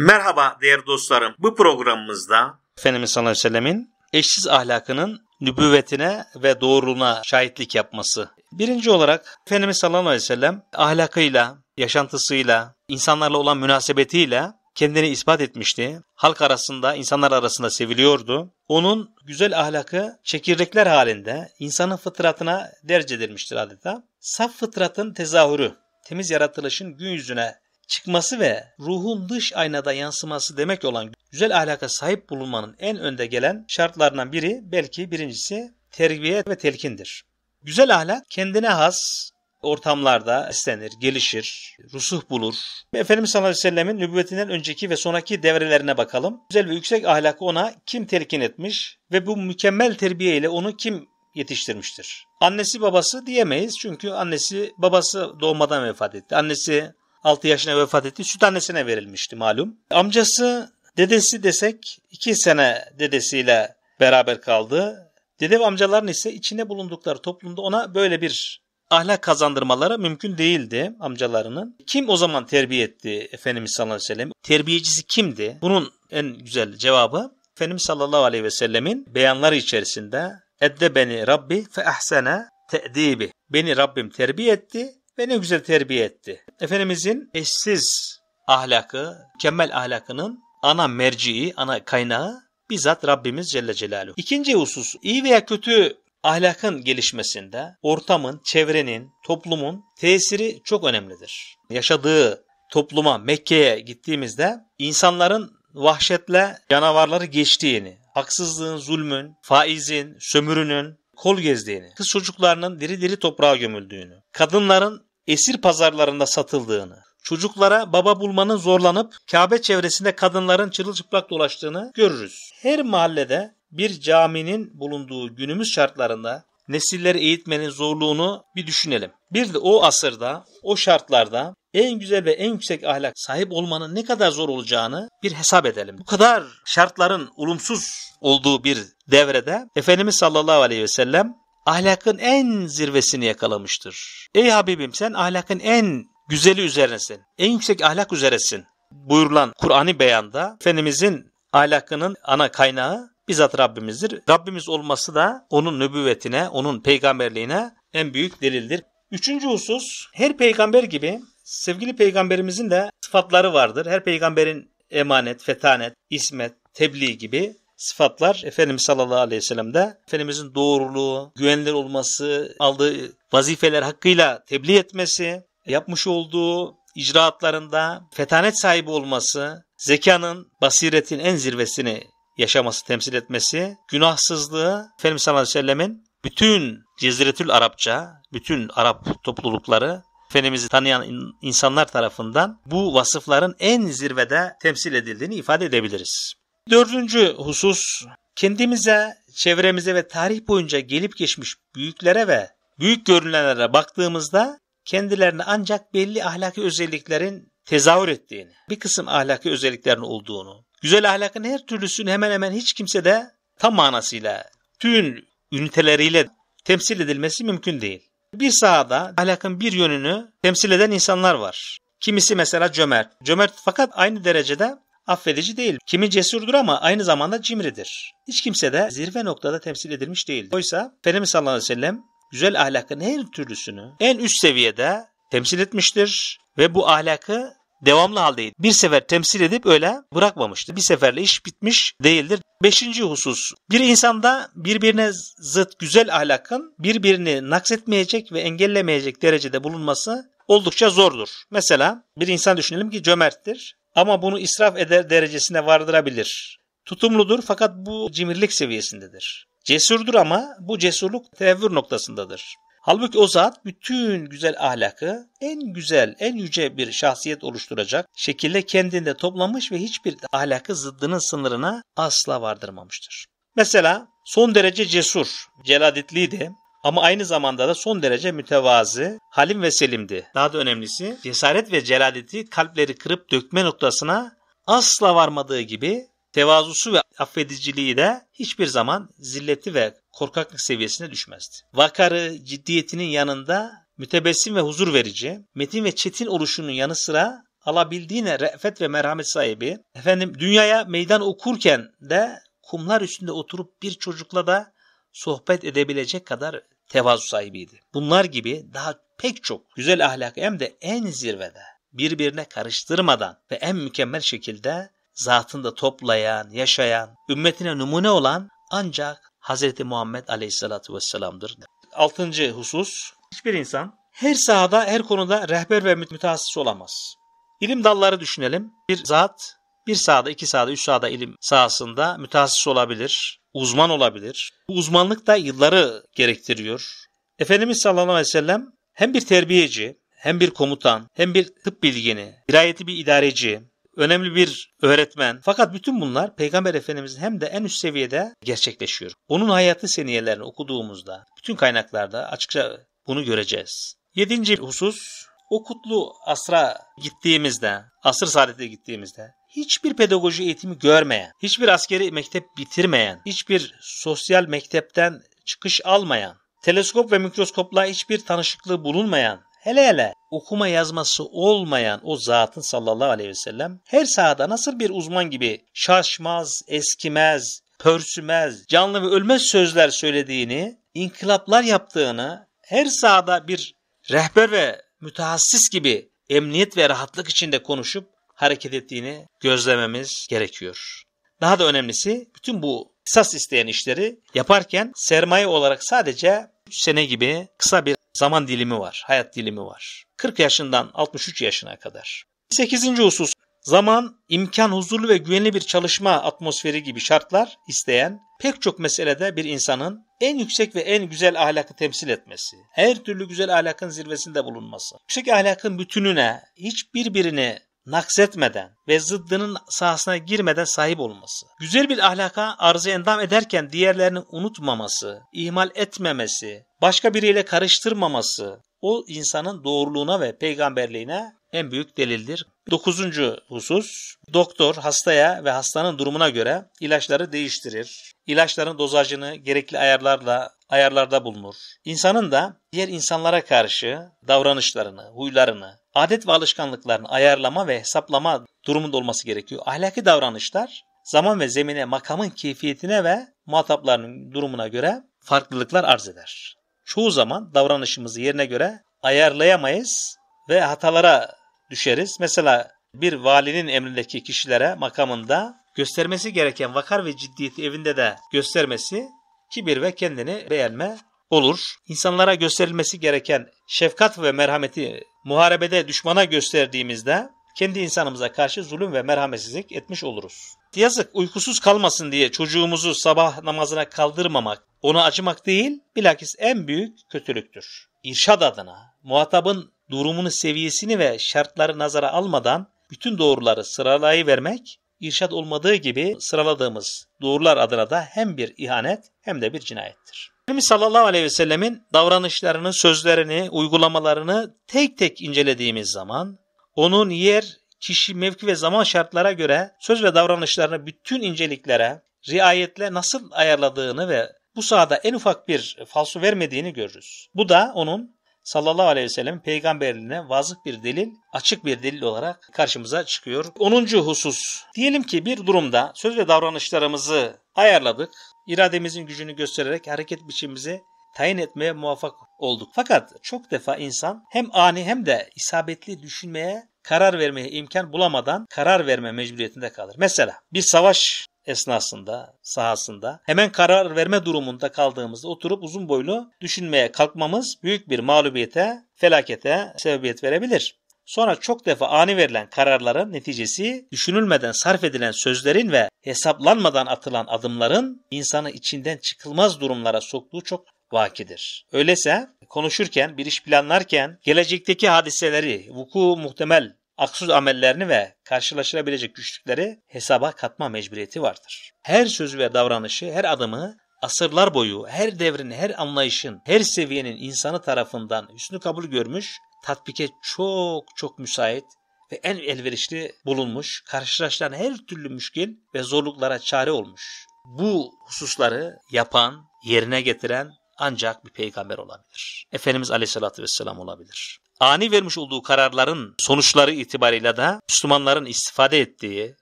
Merhaba değerli dostlarım. Bu programımızda Efendimiz sallallahu aleyhi ve sellemin eşsiz ahlakının nübüvvetine ve doğruluğuna şahitlik yapması. Birinci olarak Efendimiz sallallahu aleyhi ve sellem ahlakıyla, yaşantısıyla, insanlarla olan münasebetiyle kendini ispat etmişti. Halk arasında, insanlar arasında seviliyordu. Onun güzel ahlakı çekirdekler halinde insanın fıtratına derc edilmiştir adeta. Saf fıtratın tezahürü, temiz yaratılışın gün yüzüne çıkması ve ruhun dış aynada yansıması demek olan güzel ahlaka sahip bulunmanın en önde gelen şartlarından biri belki birincisi terbiye ve telkindir. Güzel ahlak kendine has ortamlarda istenir, gelişir, rusuh bulur. Efendimiz sallallahu aleyhi ve sellemin nübüvvetinden önceki ve sonraki devrelerine bakalım. Güzel ve yüksek ahlakı ona kim telkin etmiş ve bu mükemmel terbiye ile onu kim yetiştirmiştir? Annesi babası diyemeyiz çünkü annesi babası doğmadan vefat etti. Annesi 6 yaşına vefat etti. Süt annesine verilmişti malum. Amcası dedesi desek 2 sene dedesiyle beraber kaldı. Dede ve amcaların ise içinde bulundukları toplumda ona böyle bir ahlak kazandırmaları mümkün değildi amcalarının. Kim o zaman terbiye etti Efendimiz sallallahu aleyhi ve sellem? Terbiyecisi kimdi? Bunun en güzel cevabı Efendimiz sallallahu aleyhi ve sellemin beyanları içerisinde Edde beni Rabbi fe ahsene te'dibi. Beni Rabbim terbiye etti Beni güzel terbiye etti. Efendimizin eşsiz ahlakı, kemal ahlakının ana merciği, ana kaynağı bizzat Rabbimiz Celle Celaluhu. İkinci husus, iyi veya kötü ahlakın gelişmesinde ortamın, çevrenin, toplumun tesiri çok önemlidir. Yaşadığı topluma, Mekke'ye gittiğimizde insanların vahşetle canavarları geçtiğini, haksızlığın, zulmün, faizin, sömürünün kol gezdiğini, kız çocuklarının diri diri toprağa gömüldüğünü, kadınların esir pazarlarında satıldığını, çocuklara baba bulmanın zorlanıp Kabe çevresinde kadınların çırılçıplak dolaştığını görürüz. Her mahallede bir caminin bulunduğu günümüz şartlarında nesilleri eğitmenin zorluğunu bir düşünelim. Bir de o asırda, o şartlarda en güzel ve en yüksek ahlak sahip olmanın ne kadar zor olacağını bir hesap edelim. Bu kadar şartların olumsuz olduğu bir devrede Efendimiz sallallahu aleyhi ve sellem ahlakın en zirvesini yakalamıştır. Ey Habibim sen ahlakın en güzeli üzerinesin. En yüksek ahlak üzeresin. Buyurulan Kur'an'ı beyanda Efendimizin ahlakının ana kaynağı bizzat Rabbimizdir. Rabbimiz olması da onun nübüvvetine, onun peygamberliğine en büyük delildir. Üçüncü husus, her peygamber gibi sevgili peygamberimizin de sıfatları vardır. Her peygamberin emanet, fetanet, ismet, tebliğ gibi sıfatlar Efendimiz sallallahu aleyhi ve sellem'de Efendimizin doğruluğu, güvenilir olması, aldığı vazifeler hakkıyla tebliğ etmesi, yapmış olduğu icraatlarında fetanet sahibi olması, zekanın, basiretin en zirvesini yaşaması, temsil etmesi, günahsızlığı Efendimiz sallallahu aleyhi ve sellemin bütün Ceziretül Arapça, bütün Arap toplulukları Efendimiz'i tanıyan insanlar tarafından bu vasıfların en zirvede temsil edildiğini ifade edebiliriz. Dördüncü husus kendimize, çevremize ve tarih boyunca gelip geçmiş büyüklere ve büyük görünenlere baktığımızda kendilerine ancak belli ahlaki özelliklerin tezahür ettiğini, bir kısım ahlaki özelliklerin olduğunu, güzel ahlakın her türlüsünü hemen hemen hiç kimse de tam manasıyla, tüm üniteleriyle temsil edilmesi mümkün değil. Bir sahada ahlakın bir yönünü temsil eden insanlar var. Kimisi mesela cömert. Cömert fakat aynı derecede affedici değil. Kimi cesurdur ama aynı zamanda cimridir. Hiç kimse de zirve noktada temsil edilmiş değildir. Oysa Efendimiz sallallahu aleyhi ve sellem güzel ahlakın her türlüsünü en üst seviyede temsil etmiştir ve bu ahlakı devamlı haldeydi. Bir sefer temsil edip öyle bırakmamıştı. Bir seferle iş bitmiş değildir. Beşinci husus. Bir insanda birbirine zıt güzel ahlakın birbirini naksetmeyecek ve engellemeyecek derecede bulunması oldukça zordur. Mesela bir insan düşünelim ki cömerttir ama bunu israf eder derecesine vardırabilir. Tutumludur fakat bu cimrilik seviyesindedir. Cesurdur ama bu cesurluk tevvür noktasındadır. Halbuki o zat bütün güzel ahlakı en güzel, en yüce bir şahsiyet oluşturacak şekilde kendinde toplamış ve hiçbir ahlakı zıddının sınırına asla vardırmamıştır. Mesela son derece cesur, celadetliydi ama aynı zamanda da son derece mütevazı, halim ve selimdi. Daha da önemlisi cesaret ve celaleti kalpleri kırıp dökme noktasına asla varmadığı gibi tevazusu ve affediciliği de hiçbir zaman zilleti ve korkaklık seviyesine düşmezdi. Vakarı, ciddiyetinin yanında mütebessim ve huzur verici, metin ve çetin oluşunun yanı sıra alabildiğine re'fet ve merhamet sahibi, efendim dünyaya meydan okurken de kumlar üstünde oturup bir çocukla da sohbet edebilecek kadar tevazu sahibiydi. Bunlar gibi daha pek çok güzel ahlak hem de en zirvede birbirine karıştırmadan ve en mükemmel şekilde zatında toplayan, yaşayan, ümmetine numune olan ancak Hz. Muhammed Aleyhisselatü Vesselam'dır. Altıncı husus, hiçbir insan her sahada, her konuda rehber ve mütehassıs olamaz. İlim dalları düşünelim. Bir zat bir sahada, iki sahada, üç sahada ilim sahasında mütehassıs olabilir uzman olabilir. Bu uzmanlık da yılları gerektiriyor. Efendimiz sallallahu aleyhi ve sellem hem bir terbiyeci, hem bir komutan, hem bir tıp bilgini, dirayeti bir idareci, önemli bir öğretmen. Fakat bütün bunlar Peygamber Efendimizin hem de en üst seviyede gerçekleşiyor. Onun hayatı seniyelerini okuduğumuzda bütün kaynaklarda açıkça bunu göreceğiz. Yedinci husus o kutlu asra gittiğimizde, asır saadete gittiğimizde hiçbir pedagoji eğitimi görmeyen, hiçbir askeri mektep bitirmeyen, hiçbir sosyal mektepten çıkış almayan, teleskop ve mikroskopla hiçbir tanışıklığı bulunmayan, hele hele okuma yazması olmayan o zatın sallallahu aleyhi ve sellem her sahada nasıl bir uzman gibi şaşmaz, eskimez, pörsümez, canlı ve ölmez sözler söylediğini, inkılaplar yaptığını, her sahada bir rehber ve mütehassıs gibi emniyet ve rahatlık içinde konuşup hareket ettiğini gözlememiz gerekiyor. Daha da önemlisi bütün bu kısas isteyen işleri yaparken sermaye olarak sadece 3 sene gibi kısa bir zaman dilimi var, hayat dilimi var. 40 yaşından 63 yaşına kadar. 8. husus zaman, imkan, huzurlu ve güvenli bir çalışma atmosferi gibi şartlar isteyen pek çok meselede bir insanın en yüksek ve en güzel ahlakı temsil etmesi, her türlü güzel ahlakın zirvesinde bulunması, yüksek ahlakın bütününe hiçbirbirini naksetmeden ve zıddının sahasına girmeden sahip olması, güzel bir ahlaka arzı endam ederken diğerlerini unutmaması, ihmal etmemesi, başka biriyle karıştırmaması o insanın doğruluğuna ve peygamberliğine en büyük delildir. Dokuzuncu husus, doktor hastaya ve hastanın durumuna göre ilaçları değiştirir. İlaçların dozajını gerekli ayarlarla ayarlarda bulunur. İnsanın da diğer insanlara karşı davranışlarını, huylarını, adet ve alışkanlıkların ayarlama ve hesaplama durumunda olması gerekiyor. Ahlaki davranışlar zaman ve zemine, makamın keyfiyetine ve muhatapların durumuna göre farklılıklar arz eder. Çoğu zaman davranışımızı yerine göre ayarlayamayız ve hatalara düşeriz. Mesela bir valinin emrindeki kişilere makamında göstermesi gereken vakar ve ciddiyeti evinde de göstermesi kibir ve kendini beğenme olur. İnsanlara gösterilmesi gereken şefkat ve merhameti muharebede düşmana gösterdiğimizde kendi insanımıza karşı zulüm ve merhametsizlik etmiş oluruz. Yazık uykusuz kalmasın diye çocuğumuzu sabah namazına kaldırmamak, onu acımak değil, bilakis en büyük kötülüktür. İrşad adına, muhatabın durumunu, seviyesini ve şartları nazara almadan bütün doğruları sıralayıvermek, irşad olmadığı gibi sıraladığımız doğrular adına da hem bir ihanet hem de bir cinayettir. Efendimiz sallallahu aleyhi ve sellemin davranışlarını, sözlerini, uygulamalarını tek tek incelediğimiz zaman onun yer, kişi, mevki ve zaman şartlara göre söz ve davranışlarını bütün inceliklere, riayetle nasıl ayarladığını ve bu sahada en ufak bir falsu vermediğini görürüz. Bu da onun sallallahu aleyhi ve sellem peygamberliğine vazif bir delil, açık bir delil olarak karşımıza çıkıyor. 10. husus. Diyelim ki bir durumda söz ve davranışlarımızı ayarladık irademizin gücünü göstererek hareket biçimimizi tayin etmeye muvaffak olduk. Fakat çok defa insan hem ani hem de isabetli düşünmeye, karar vermeye imkan bulamadan karar verme mecburiyetinde kalır. Mesela bir savaş esnasında, sahasında hemen karar verme durumunda kaldığımızda oturup uzun boylu düşünmeye kalkmamız büyük bir mağlubiyete, felakete sebebiyet verebilir. Sonra çok defa ani verilen kararların neticesi düşünülmeden sarf edilen sözlerin ve hesaplanmadan atılan adımların insanı içinden çıkılmaz durumlara soktuğu çok vakidir. Öyleyse konuşurken, bir iş planlarken gelecekteki hadiseleri, vuku muhtemel aksuz amellerini ve karşılaşılabilecek güçlükleri hesaba katma mecburiyeti vardır. Her sözü ve davranışı, her adımı asırlar boyu her devrin, her anlayışın, her seviyenin insanı tarafından hüsnü kabul görmüş tatbike çok çok müsait ve en elverişli bulunmuş, karşılaşılan her türlü müşkil ve zorluklara çare olmuş. Bu hususları yapan, yerine getiren ancak bir peygamber olabilir. Efendimiz Aleyhisselatü Vesselam olabilir. Ani vermiş olduğu kararların sonuçları itibariyle de Müslümanların istifade ettiği,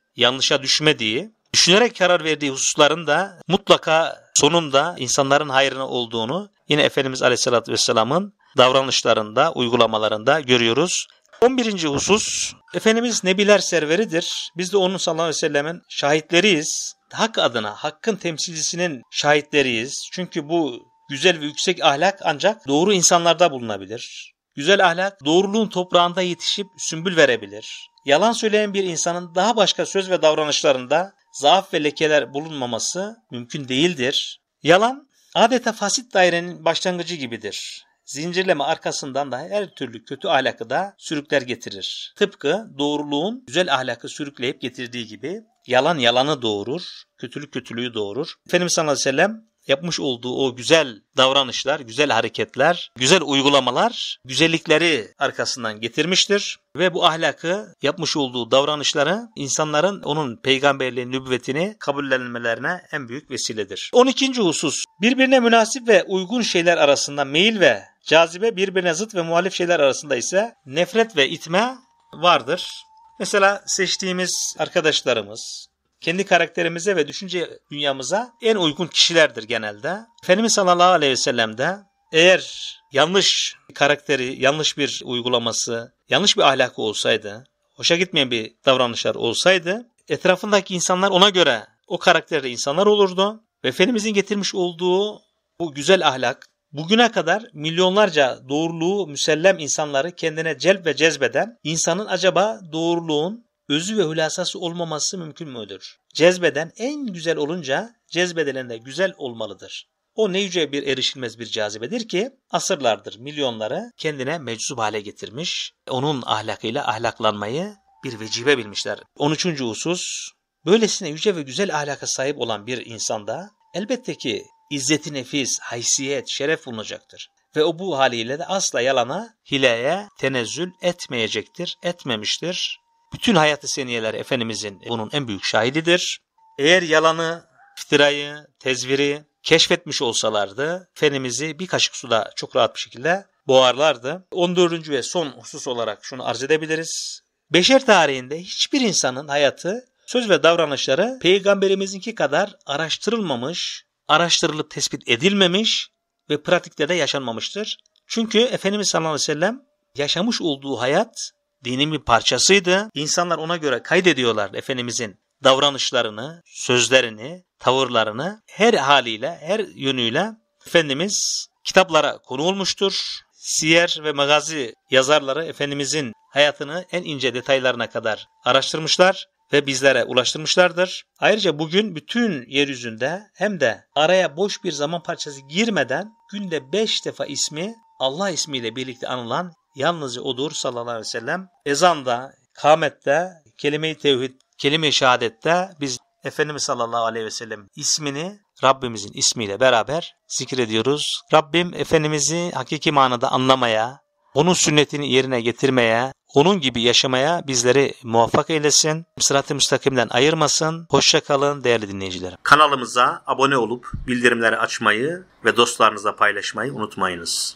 yanlışa düşmediği, düşünerek karar verdiği hususların da mutlaka sonunda insanların hayrına olduğunu yine Efendimiz Aleyhisselatü Vesselam'ın davranışlarında, uygulamalarında görüyoruz. 11. husus Efendimiz Nebiler serveridir. Biz de onun sallallahu aleyhi ve sellemin şahitleriyiz. Hak adına, hakkın temsilcisinin şahitleriyiz. Çünkü bu güzel ve yüksek ahlak ancak doğru insanlarda bulunabilir. Güzel ahlak doğruluğun toprağında yetişip sümbül verebilir. Yalan söyleyen bir insanın daha başka söz ve davranışlarında zaaf ve lekeler bulunmaması mümkün değildir. Yalan adeta fasit dairenin başlangıcı gibidir zincirleme arkasından da her türlü kötü ahlakı da sürükler getirir. Tıpkı doğruluğun güzel ahlakı sürükleyip getirdiği gibi yalan yalanı doğurur, kötülük kötülüğü doğurur. Efendimiz sallallahu aleyhi ve sellem yapmış olduğu o güzel davranışlar, güzel hareketler, güzel uygulamalar güzellikleri arkasından getirmiştir ve bu ahlakı yapmış olduğu davranışları insanların onun peygamberliğin nübüvvetini kabullenmelerine en büyük vesiledir. 12. husus birbirine münasip ve uygun şeyler arasında meyil ve Cazibe birbirine zıt ve muhalif şeyler arasında ise nefret ve itme vardır. Mesela seçtiğimiz arkadaşlarımız, kendi karakterimize ve düşünce dünyamıza en uygun kişilerdir genelde. Efendimiz sallallahu aleyhi ve sellem de eğer yanlış karakteri, yanlış bir uygulaması, yanlış bir ahlakı olsaydı, hoşa gitmeyen bir davranışlar olsaydı, etrafındaki insanlar ona göre o karakterde insanlar olurdu. Ve Efendimizin getirmiş olduğu bu güzel ahlak, Bugüne kadar milyonlarca doğruluğu müsellem insanları kendine celp ve cezbeden insanın acaba doğruluğun özü ve hülasası olmaması mümkün müdür? Cezbeden en güzel olunca cezbedilen de güzel olmalıdır. O ne yüce bir erişilmez bir cazibedir ki asırlardır milyonları kendine meczup hale getirmiş, onun ahlakıyla ahlaklanmayı bir vecibe bilmişler. 13. husus, böylesine yüce ve güzel ahlaka sahip olan bir insanda elbette ki İzzeti nefis, haysiyet, şeref bulunacaktır. Ve o bu haliyle de asla yalana, hileye tenezzül etmeyecektir, etmemiştir. Bütün hayatı seniyeler Efendimizin bunun en büyük şahididir. Eğer yalanı, iftirayı, tezviri keşfetmiş olsalardı Efendimiz'i bir kaşık suda çok rahat bir şekilde boğarlardı. 14. ve son husus olarak şunu arz edebiliriz. Beşer tarihinde hiçbir insanın hayatı, söz ve davranışları peygamberimizinki kadar araştırılmamış, araştırılıp tespit edilmemiş ve pratikte de yaşanmamıştır. Çünkü Efendimiz sallallahu aleyhi ve sellem yaşamış olduğu hayat dinin bir parçasıydı. İnsanlar ona göre kaydediyorlar Efendimizin davranışlarını, sözlerini, tavırlarını her haliyle, her yönüyle Efendimiz kitaplara konu olmuştur. Siyer ve Magazi yazarları Efendimizin hayatını en ince detaylarına kadar araştırmışlar ve bizlere ulaştırmışlardır. Ayrıca bugün bütün yeryüzünde hem de araya boş bir zaman parçası girmeden günde 5 defa ismi Allah ismiyle birlikte anılan yalnızca odur sallallahu aleyhi ve sellem. Ezanda, kamette, kelime-i tevhid, kelime-i şehadette biz Efendimiz sallallahu aleyhi ve sellem ismini Rabbimizin ismiyle beraber zikrediyoruz. Rabbim Efendimiz'i hakiki manada anlamaya, onun sünnetini yerine getirmeye, onun gibi yaşamaya bizleri muvaffak eylesin. Sırat-ı müstakimden ayırmasın. Hoşçakalın değerli dinleyicilerim. Kanalımıza abone olup bildirimleri açmayı ve dostlarınızla paylaşmayı unutmayınız.